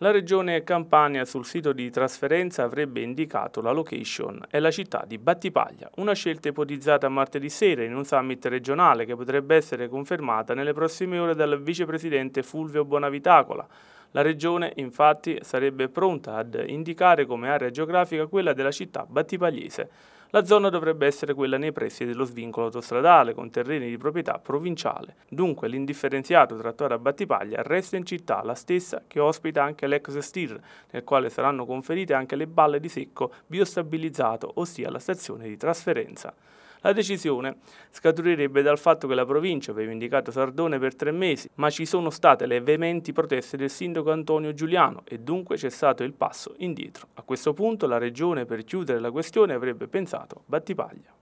La regione Campania sul sito di trasferenza avrebbe indicato la location e la città di Battipaglia, una scelta ipotizzata martedì sera in un summit regionale che potrebbe essere confermata nelle prossime ore dal vicepresidente Fulvio Bonavitacola. La regione infatti sarebbe pronta ad indicare come area geografica quella della città battipagliese. La zona dovrebbe essere quella nei pressi dello svincolo autostradale con terreni di proprietà provinciale. Dunque l'indifferenziato trattore a Battipaglia resta in città, la stessa che ospita anche l'ex STIR, nel quale saranno conferite anche le balle di secco biostabilizzato, ossia la stazione di trasferenza. La decisione scaturirebbe dal fatto che la provincia aveva indicato Sardone per tre mesi, ma ci sono state le veementi proteste del sindaco Antonio Giuliano e dunque c'è stato il passo indietro. A questo punto la regione per chiudere la questione avrebbe pensato battipaglia.